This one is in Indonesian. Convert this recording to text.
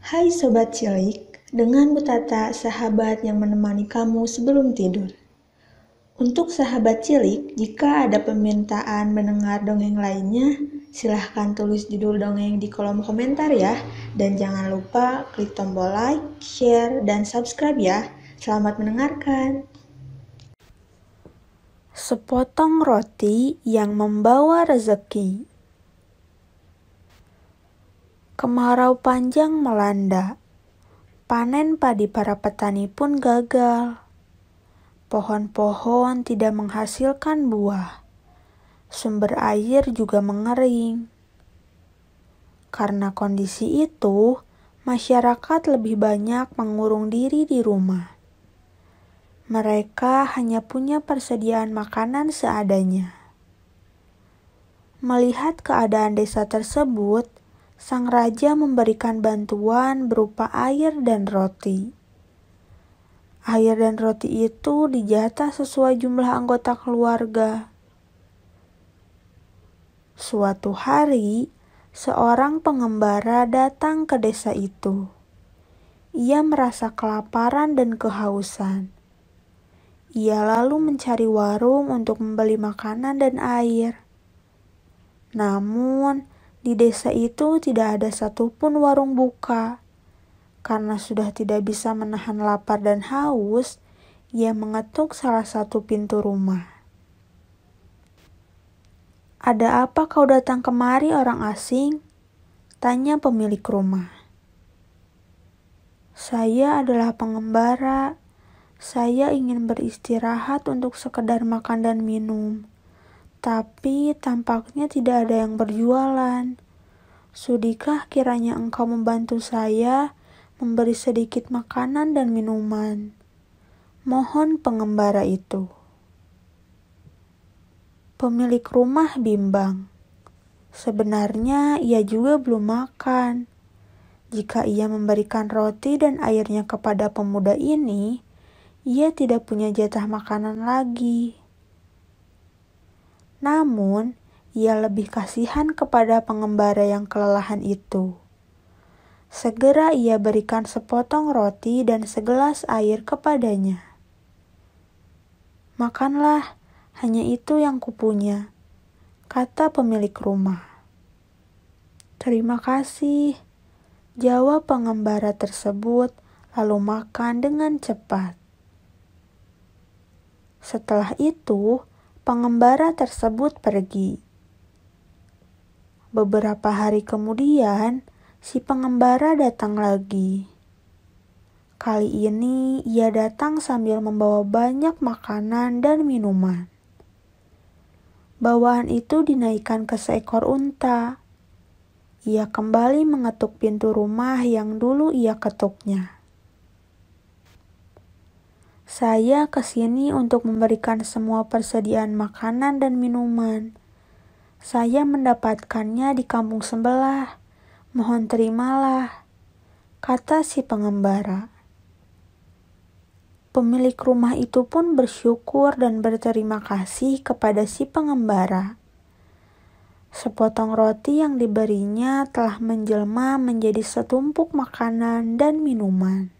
Hai Sobat Cilik, dengan Butata sahabat yang menemani kamu sebelum tidur. Untuk sahabat cilik, jika ada permintaan mendengar dongeng lainnya, silahkan tulis judul dongeng di kolom komentar ya. Dan jangan lupa klik tombol like, share, dan subscribe ya. Selamat mendengarkan. Sepotong roti yang membawa rezeki Kemarau panjang melanda. Panen padi para petani pun gagal. Pohon-pohon tidak menghasilkan buah. Sumber air juga mengering. Karena kondisi itu, masyarakat lebih banyak mengurung diri di rumah. Mereka hanya punya persediaan makanan seadanya. Melihat keadaan desa tersebut, sang raja memberikan bantuan berupa air dan roti. Air dan roti itu dijatah sesuai jumlah anggota keluarga. Suatu hari, seorang pengembara datang ke desa itu. Ia merasa kelaparan dan kehausan. Ia lalu mencari warung untuk membeli makanan dan air. Namun, di desa itu tidak ada satupun warung buka. Karena sudah tidak bisa menahan lapar dan haus, ia mengetuk salah satu pintu rumah. Ada apa kau datang kemari orang asing? Tanya pemilik rumah. Saya adalah pengembara. Saya ingin beristirahat untuk sekedar makan dan minum tapi tampaknya tidak ada yang berjualan. Sudikah kiranya engkau membantu saya memberi sedikit makanan dan minuman? Mohon pengembara itu. Pemilik rumah bimbang. Sebenarnya ia juga belum makan. Jika ia memberikan roti dan airnya kepada pemuda ini, ia tidak punya jatah makanan lagi. Namun, ia lebih kasihan kepada pengembara yang kelelahan itu. Segera ia berikan sepotong roti dan segelas air kepadanya. Makanlah, hanya itu yang kupunya, kata pemilik rumah. Terima kasih, jawab pengembara tersebut, lalu makan dengan cepat. Setelah itu, pengembara tersebut pergi. Beberapa hari kemudian, si pengembara datang lagi. Kali ini ia datang sambil membawa banyak makanan dan minuman. Bawaan itu dinaikkan ke seekor unta. Ia kembali mengetuk pintu rumah yang dulu ia ketuknya. Saya ke sini untuk memberikan semua persediaan makanan dan minuman. Saya mendapatkannya di kampung sebelah. Mohon terimalah, kata si pengembara. Pemilik rumah itu pun bersyukur dan berterima kasih kepada si pengembara. Sepotong roti yang diberinya telah menjelma menjadi setumpuk makanan dan minuman.